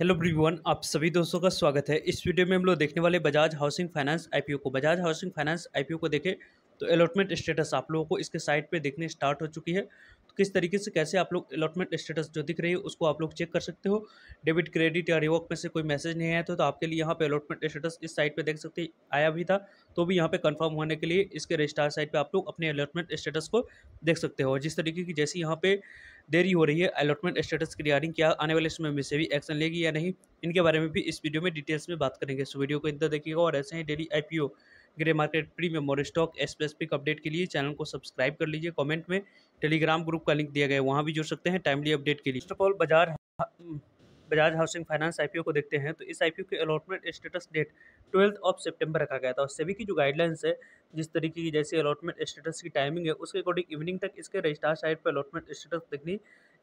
hello ब्रीवन आप सभी दोस्तों का स्वागत है इस वीडियो में हम लोग देखने वाले बजाज हाउसिंग फाइनेंस आईपीओ को बजाज हाउसिंग फाइनेंस आईपीओ को देखें तो अलॉटमेंट स्टेटस आप लोगों को इसके साइट पे देखने स्टार्ट हो चुकी है तो किस तरीके से कैसे आप लोग अलॉटमेंट स्टेटस जो दिख रही है उसको आप लोग चेक कर सकते हो डेबिट क्रेडिट या रिवॉक में से कोई मैसेज नहीं आया था तो आपके लिए यहाँ पर अलॉटमेंट स्टेटस इस साइट पर देख सकते आया भी था तो भी यहाँ पे कन्फर्म होने के लिए इसके रजिस्टार साइट पर आप लोग अपने अलॉटमेंट स्टेटस को देख सकते हो जिस तरीके की जैसे यहाँ पर देरी हो रही है अलॉटमेंट स्टेटस की रिगार्डिंग क्या आने वाले समय में से भी एक्शन लेगी या नहीं इनके बारे में भी इस वीडियो में डिटेल्स में बात करेंगे सो वीडियो को इधर देखिएगा और ऐसे ही daily I grey market premium और स्टॉक स्पेसिफिक अपडेट के लिए चैनल को सब्सक्राइब कर लीजिए कमेंट में टेलीग्राम ग्रुप का लिंक दिया गया वहाँ भी जुड़ सकते हैं टाइमली अपडेट के लिए फर्स्ट ऑफ ऑल बाजार बजाज हाउसिंग फाइनेंस आईपीओ को देखते हैं तो इस आईपीओ के allotment status date twelfth of सितंबर रखा गया था और सेबी की जो गाइडलाइंस है जिस तरीके की जैसे अलॉटमेंट स्टेटस की टाइमिंग है उसके अकॉर्डिंग इवनिंग तक इसके रजिस्ट्रार साइट पर अलॉटमेंट स्टेटस दिखनी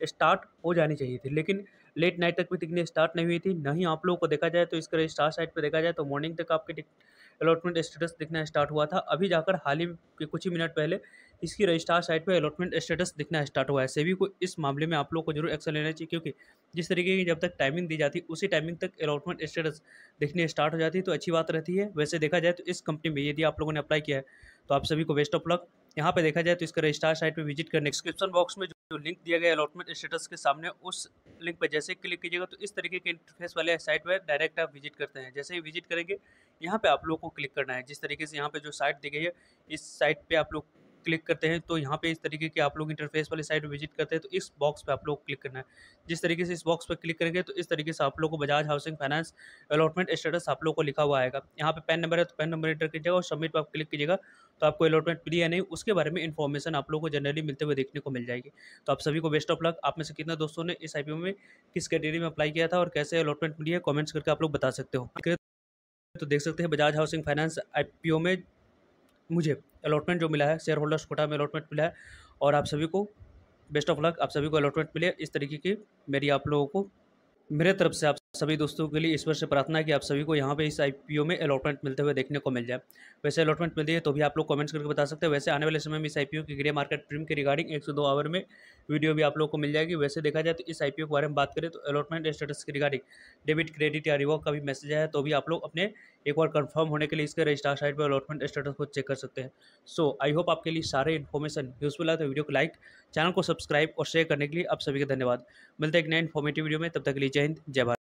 स्टार्ट हो जानी चाहिए थी लेकिन लेट नाइट तक भी दिखनी स्टार्ट नहीं हुई थी नहीं आप लोगों को देखा जाए तो इसके रजिस्ट्रार साइट पर देखा जाए तो मॉर्निंग तक आपके अलॉटमेंट स्टेटस दिखना स्टार्ट हुआ था अभी जाकर हाल ही के कुछ ही मिनट पहले इसकी रजिस्ट्रार साइट पे अलॉटमेंट स्टेटस दिखना स्टार्ट हुआ है सेबी को इस मामले में आप लोग को जरूर एक्शन लेना चाहिए क्योंकि जिस तरीके की जब तक टाइमिंग दी जाती है उसी टाइमिंग तक अलॉटमेंट स्टेटस दिखने स्टार्ट हो जाती है तो अच्छी बात रहती है वैसे देखा जाए तो इस कंपनी में यदि आप लोगों ने अप्लाई किया है तो आप सभी को बेस्ट ऑफ लक यहाँ पे देखा जाए तो इसका रजिस्ट्रार साइट पर विजिट करने डिस्क्रिप्शन बॉक्स में जो लिंक दिया गया अलॉटमेंट स्टेटस के सामने उस लिंक पर जैसे क्लिक कीजिएगा तो इस तरीके के इंटरफेस वाले साइट पर डायरेक्ट आप विजिट करते हैं जैसे ही विजिट करेंगे यहाँ पे आप लोग को क्लिक करना है जिस तरीके से यहाँ पे जो साइट दी गई है इस साइट पे आप लोग क्लिक करते हैं तो यहाँ पे इस तरीके की आप लोग इंटरफेस वाली साइट विजिट करते हैं तो इस बॉक्स पे आप लोग क्लिक करना है जिस तरीके से इस बॉक्स पर क्लिक करेंगे तो इस तरीके से आप लोग को Bajaj housing finance allotment status आप लोग को लिखा हुआ आएगा यहाँ पे पेन नंबर है तो पेन नंबर इंटर कीजिएगा और सबमिट पर आप क्लिक कीजिएगा तो आपको अलॉटमेंट मिली या नहीं उसके बारे में इन्फॉर्मेशन आप लोग को जनरली मिलते हुए देखने को मिल जाएगी तो आप सभी को बेस्ट ऑफ लक आप में से कितना दोस्तों ने इस आई में किस कैटेगरी में अप्लाई किया था और कैसे अलॉटमेंट मिली है कॉमेंट्स करके आप लोग बता सकते हो तो देख सकते हैं बजाज हाउसिंग फाइनेंस आईपीओ में मुझे अलॉटमेंट जो मिला है शेयर होल्डर्स कोटा में अलॉटमेंट मिला है और आप सभी को बेस्ट ऑफ लक आप सभी को अलॉटमेंट मिले इस तरीके की मेरी आप लोगों को मेरे तरफ से आप सभी दोस्तों के लिए ईश्वर से प्रार्थना है कि आप सभी को यहाँ पे इस आईपीओ में अलॉटमेंट मिलते हुए देखने को मिल जाए वैसे अलॉटमेंट मिल है तो भी आप लोग कमेंट्स करके बता सकते हैं वैसे आने वाले समय में इस आईपीओ की ग्रे मार्केट प्रीम के रिगार्डिंग एक से दो आवर में वीडियो भी आप लोग को मिल जाएगी वैसे देखा जाए तो इस आई के बारे में बात करें तो अलॉटमेंट स्टेटस के रिगार्डिंग डेबिट क्रेडिट या रिवॉक का भी मैसेज आया तो भी आप लोग अपने एक बार कन्फर्म होने के लिए इसके रजिस्ट्रार साइट पर अलॉटमेंट स्टेटस को चेक कर सकते हैं सो आई होप आपके लिए सारे इन्फॉर्मेशन यूजफुल है तो वीडियो को लाइक चैनल को सब्सक्राइब और शेयर करने के लिए आप सभी का धन्यवाद मिलते हैं एक नए इन्फॉर्मेटिव वीडियो में तब तक के लिए जय हिंद जय भारत